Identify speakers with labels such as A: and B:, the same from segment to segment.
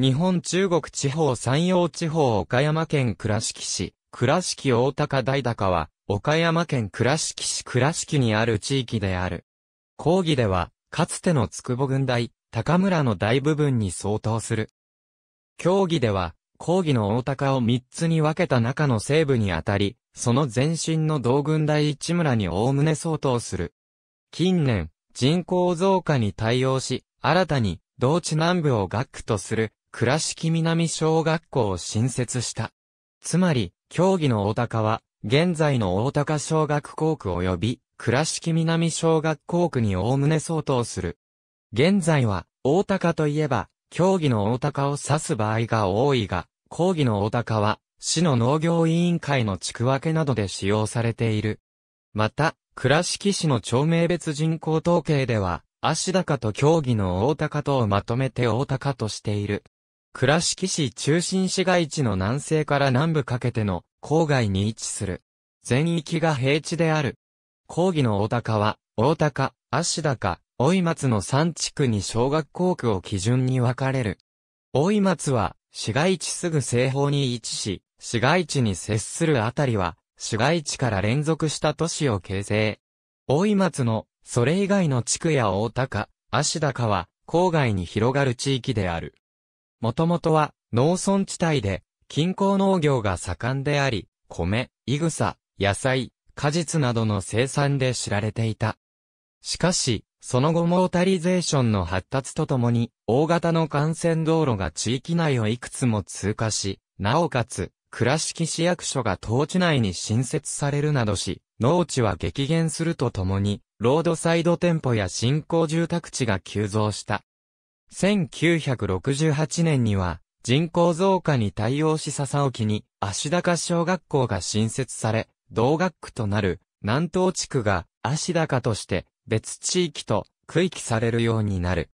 A: 日本中国地方山陽地方岡山県倉敷市、倉敷大高台高は、岡山県倉敷市倉敷にある地域である。講義では、かつての筑保軍大、高村の大部分に相当する。競技では、講義の大高を3つに分けた中の西部にあたり、その前身の道軍大一村におおむね相当する。近年、人口増加に対応し、新たに、同地南部を学区とする、倉敷南小学校を新設した。つまり、競技の大高は、現在の大高小学校区及び、倉敷南小学校区におおむね相当する。現在は、大高といえば、競技の大高を指す場合が多いが、講義の大高は、市の農業委員会の地区分けなどで使用されている。また、倉敷市の町名別人口統計では、足高と競技の大高とをまとめて大高としている。倉敷市中心市街地の南西から南部かけての郊外に位置する。全域が平地である。講義の大高は、大高、足高、大松の3地区に小学校区を基準に分かれる。大松は、市街地すぐ西方に位置し、市街地に接するあたりは、市街地から連続した都市を形成。大松の、それ以外の地区や大高、足高は、郊外に広がる地域である。もともとは農村地帯で近郊農業が盛んであり、米、イグサ、野菜、果実などの生産で知られていた。しかし、その後モータリゼーションの発達とともに、大型の幹線道路が地域内をいくつも通過し、なおかつ、倉敷市役所が当地内に新設されるなどし、農地は激減するとともに、ロードサイド店舗や新興住宅地が急増した。1968年には、人口増加に対応し笹沖に、足高小学校が新設され、同学区となる、南東地区が、足高として、別地域と、区域されるようになる。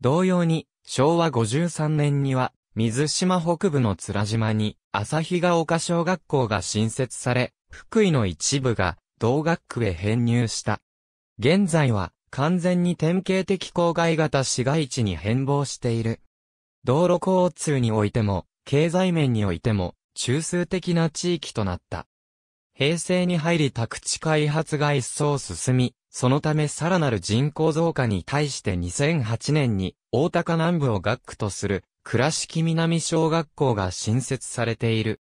A: 同様に、昭和53年には、水島北部の津島に、日が丘小学校が新設され、福井の一部が、同学区へ編入した。現在は、完全に典型的郊外型市街地に変貌している。道路交通においても、経済面においても、中枢的な地域となった。平成に入り宅地開発が一層進み、そのためさらなる人口増加に対して2008年に大高南部を学区とする倉敷南小学校が新設されている。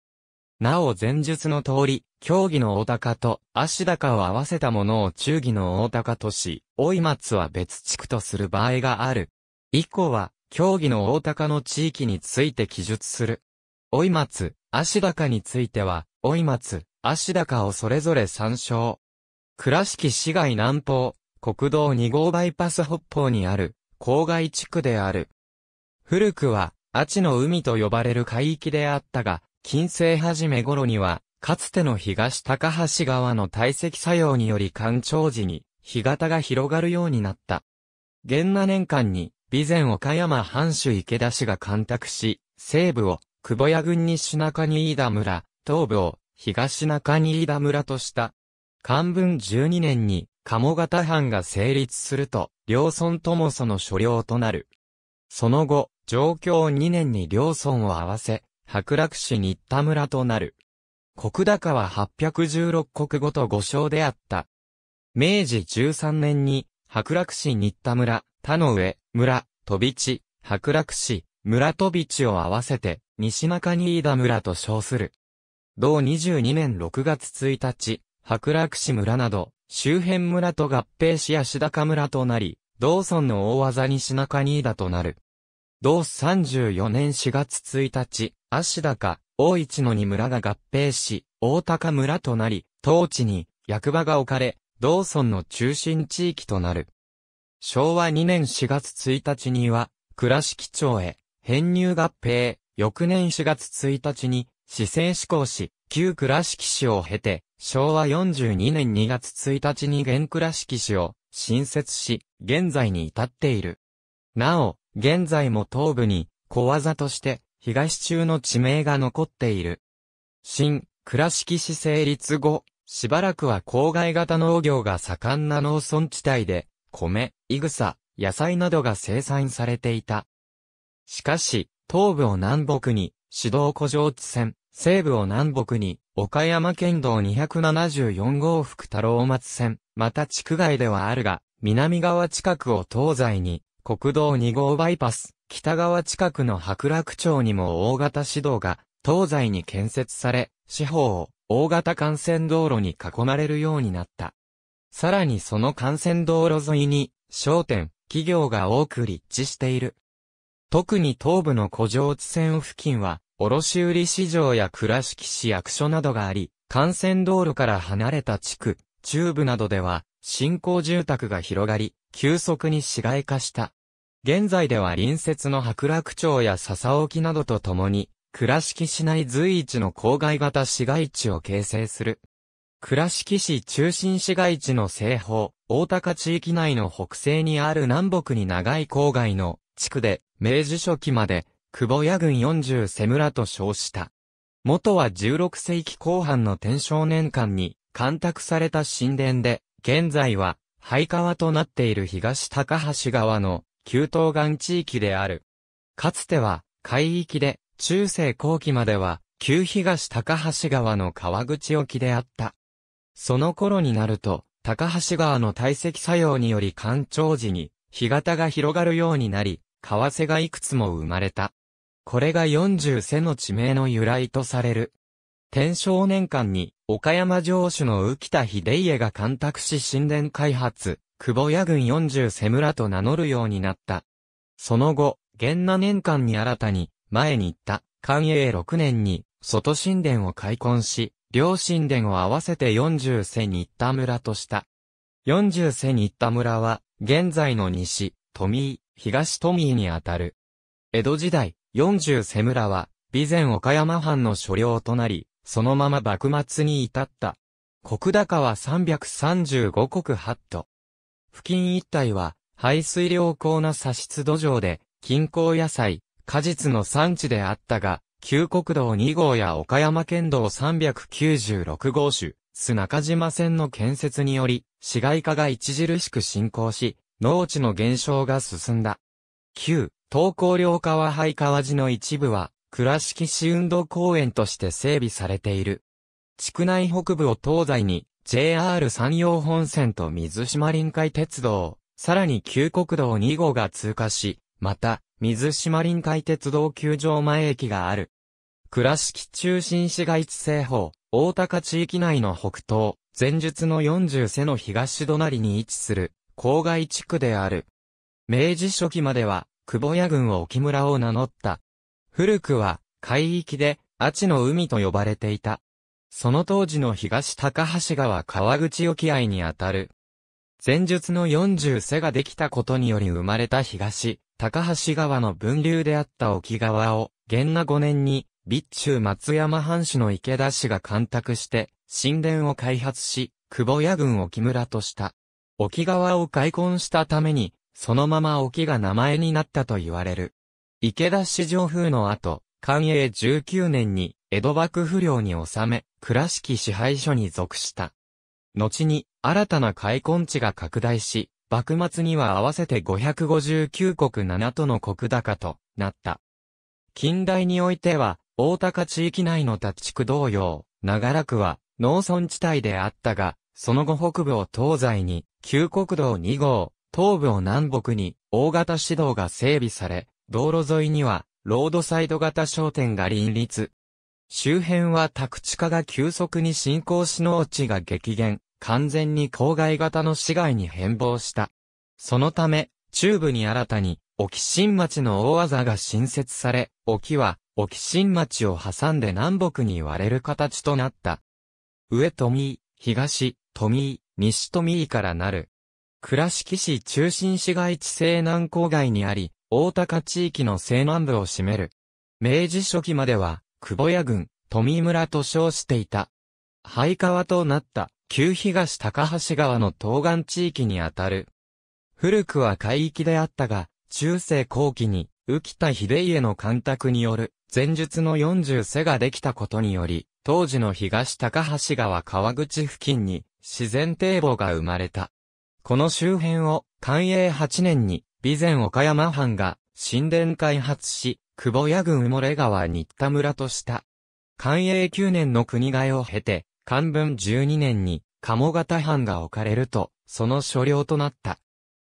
A: なお前述の通り、競技の大高と足高を合わせたものを中義の大高とし、追松は別地区とする場合がある。以降は、競技の大高の地域について記述する。追松、足高については、追松、足高をそれぞれ参照。倉敷市街南方、国道2号バイパス北方にある、郊外地区である。古くは、アチの海と呼ばれる海域であったが、近世初め頃には、かつての東高橋川の堆積作用により干潮時に、干潟が広がるようになった。元那年間に、備前岡山藩主池田氏が干拓し、西部を、久保屋郡西中に飯田村、東部を、東中に飯田村とした。漢文12年に、鴨方藩が成立すると、両村ともその所領となる。その後、上京2年に両村を合わせ、白楽市新田村となる。国高は816国ごと5章であった。明治13年に、白楽市新田村、田の上、村、飛び地、白楽市、村飛び地を合わせて、西中新田村と称する。同22年6月1日、白楽市村など、周辺村と合併し足高村となり、同村の大技西中新田となる。同34年4月1日、足高、大市野に村が合併し、大高村となり、当地に役場が置かれ、同村の中心地域となる。昭和2年4月1日には、倉敷町へ、編入合併、翌年4月1日に、市政施行し、旧倉敷市を経て、昭和42年2月1日に現倉敷市を新設し、現在に至っている。なお、現在も東部に、小技として、東中の地名が残っている。新、倉敷市成立後、しばらくは郊外型農業が盛んな農村地帯で、米、イグサ、野菜などが生産されていた。しかし、東部を南北に、指導古城地線、西部を南北に、岡山県道274号福太郎松線、また地区外ではあるが、南側近くを東西に、国道2号バイパス、北側近くの白楽町にも大型市道が東西に建設され、四方を大型幹線道路に囲まれるようになった。さらにその幹線道路沿いに商店、企業が多く立地している。特に東部の古城地線付近は、卸売市場や倉敷市役所などがあり、幹線道路から離れた地区、中部などでは、新興住宅が広がり、急速に市街化した。現在では隣接の白楽町や笹沖などと共に、倉敷市内随一の郊外型市街地を形成する。倉敷市中心市街地の西方、大高地域内の北西にある南北に長い郊外の地区で、明治初期まで、久保屋郡40瀬村と称した。元は16世紀後半の天正年間に、干拓された神殿で、現在は、廃川となっている東高橋川の旧東岸地域である。かつては、海域で、中世後期までは、旧東高橋川の川口沖であった。その頃になると、高橋川の堆積作用により干潮時に、干潟が広がるようになり、為替がいくつも生まれた。これが40世の地名の由来とされる。天正年間に、岡山城主の浮田秀家が干拓し神殿開発、久保屋郡四十瀬村と名乗るようになった。その後、元那年間に新たに、前に行った、寛永六年に、外神殿を開墾し、両神殿を合わせて四十世に行った村とした。四十世に行った村は、現在の西、富井、東富井にあたる。江戸時代、四十世村は、備前岡山藩の所領となり、そのまま幕末に至った。国高は335国8都。付近一帯は、排水良好な砂質土壌で、近郊野菜、果実の産地であったが、旧国道2号や岡山県道396号種、砂中島線の建設により、市街化が著しく進行し、農地の減少が進んだ。旧、東高両川廃川地の一部は、倉敷市運動公園として整備されている。地区内北部を東西に、JR 山陽本線と水島臨海鉄道、さらに旧国道2号が通過し、また、水島臨海鉄道球場前駅がある。倉敷中心市街地西方、大高地域内の北東、前述の40瀬の東隣に位置する、郊外地区である。明治初期までは、久保屋郡を沖村を名乗った。古くは、海域で、アチの海と呼ばれていた。その当時の東高橋川川口沖合にあたる。前述の40世ができたことにより生まれた東高橋川の分流であった沖川を、元那5年に、備中松山藩主の池田氏が干拓して、神殿を開発し、久保屋郡沖村とした。沖川を開墾したために、そのまま沖が名前になったと言われる。池田市上風の後、寛永19年に江戸幕府領に収め、倉敷支配所に属した。後に、新たな開墾地が拡大し、幕末には合わせて559国7都の国高となった。近代においては、大高地域内の立地区同様、長らくは農村地帯であったが、その後北部を東西に、旧国道2号、東部を南北に、大型市道が整備され、道路沿いには、ロードサイド型商店が林立、周辺は宅地化が急速に進行し農地が激減、完全に郊外型の市街に変貌した。そのため、中部に新たに、沖新町の大技が新設され、沖は、沖新町を挟んで南北に割れる形となった。上富井、東富井、西富井からなる。倉敷市中心市街地西南郊外にあり、大高地域の西南部を占める。明治初期までは、久保屋郡、富村と称していた。廃川となった旧東高橋川の東岸地域にあたる。古くは海域であったが、中世後期に、浮田秀家の干拓による、前述の四十世ができたことにより、当時の東高橋川川口付近に、自然堤防が生まれた。この周辺を、寛永八年に、備前岡山藩が、神殿開発し、久保屋郡埋もれ川新田村とした。寛永9年の国替えを経て、漢文12年に鴨方藩が置かれると、その所領となった。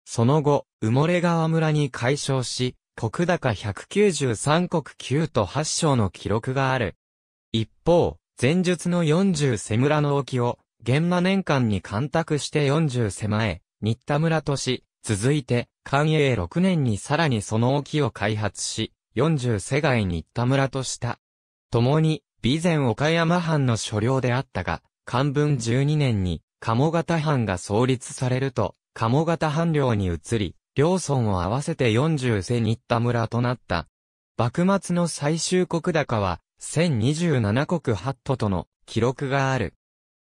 A: その後、埋もれ川村に改称し、国高193国9と8章の記録がある。一方、前述の40瀬村の沖を、現場年間に干拓して40瀬前、新田村とし、続いて、寛永6年にさらにその沖を開発し、40世外に田村とした。共に、備前岡山藩の所領であったが、漢文12年に、鴨方藩が創立されると、鴨方藩領に移り、両村を合わせて40世に田村となった。幕末の最終国高は、1027国8都との記録がある。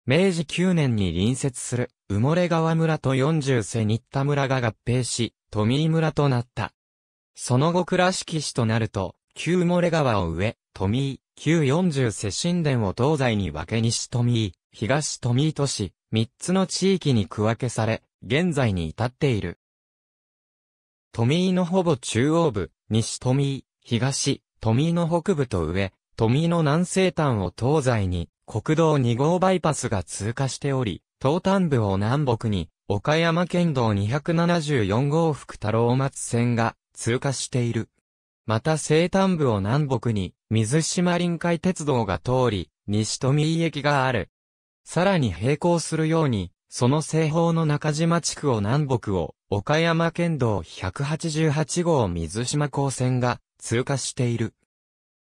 A: 明治9年に隣接する、埋もれ川村と40世新田村が合併し、富井村となった。その後倉敷市となると、旧漏れ川を上、富井、旧四十世神殿を東西に分け西富井、東富井都市、三つの地域に区分けされ、現在に至っている。富井のほぼ中央部、西富井、東、富井の北部と上、富井の南西端を東西に、国道2号バイパスが通過しており、東端部を南北に、岡山県道274号福太郎松線が通過している。また西端部を南北に、水島臨海鉄道が通り、西富井駅がある。さらに並行するように、その西方の中島地区を南北を、岡山県道188号水島高線が通過している。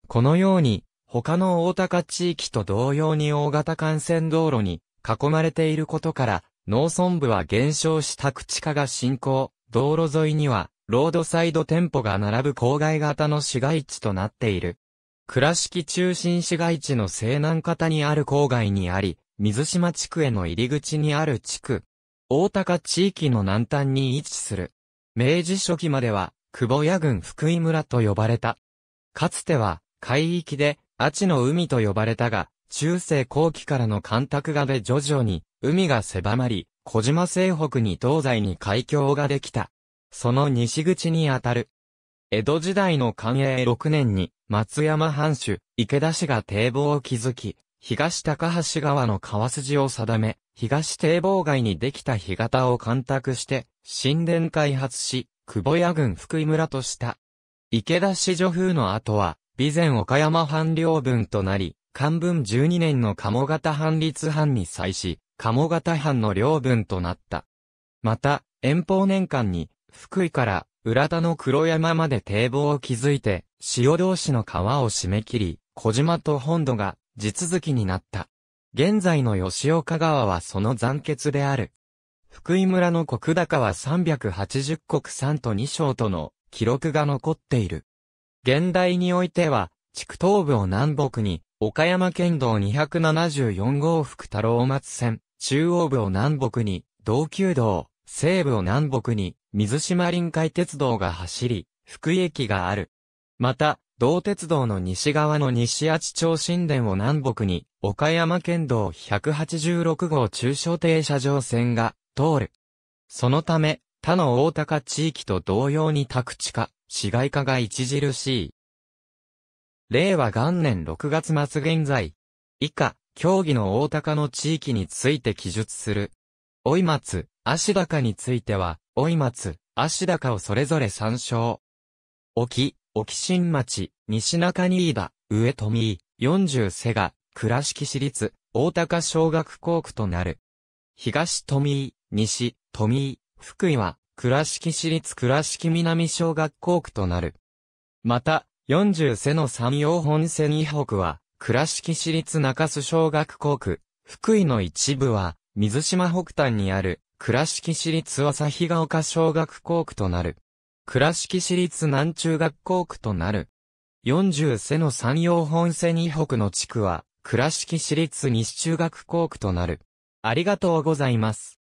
A: このように、他の大高地域と同様に大型幹線道路に囲まれていることから、農村部は減少した口下化が進行、道路沿いにはロードサイド店舗が並ぶ郊外型の市街地となっている。倉敷中心市街地の西南方にある郊外にあり、水島地区への入り口にある地区。大高地域の南端に位置する。明治初期までは、久保屋郡福井村と呼ばれた。かつては、海域で、阿ちの海と呼ばれたが、中世後期からの干拓がで徐々に、海が狭まり、小島西北に東西に海峡ができた。その西口にあたる。江戸時代の寛永6年に、松山藩主、池田氏が堤防を築き、東高橋川の川筋を定め、東堤防外にできた干潟を干拓して、神殿開発し、久保屋郡福井村とした。池田氏女風の後は、備前岡山藩領分となり、漢文12年の鴨方藩立藩に際し、鴨方藩の領分となった。また、遠方年間に、福井から浦田の黒山まで堤防を築いて、塩同士の川を締め切り、小島と本土が地続きになった。現在の吉岡川はその残血である。福井村の国高は380国3と2省との記録が残っている。現代においては、地区東部を南北に、岡山県道274号福太郎松線、中央部を南北に、東急道、西部を南北に、水島臨海鉄道が走り、福井駅がある。また、同鉄道の西側の西八町新田を南北に、岡山県道186号中小停車場線が通る。そのため、他の大高地域と同様に宅地化、市街化が著しい。令和元年6月末現在、以下、競技の大高の地域について記述する。追松、足高については、追松、足高をそれぞれ参照。沖、沖新町、西中新田、上富井、四十瀬賀、倉敷市立、大高小学校区となる。東富井、西、富井、福井は、倉敷市立倉敷南小学校区となる。また、四十瀬の山陽本線以北は、倉敷市立中洲小学校区、福井の一部は、水島北端にある、倉敷市立日が丘小学校区となる。倉敷市立南中学校区となる。40瀬の山陽本線以北の地区は、倉敷市立西中学校区となる。ありがとうございます。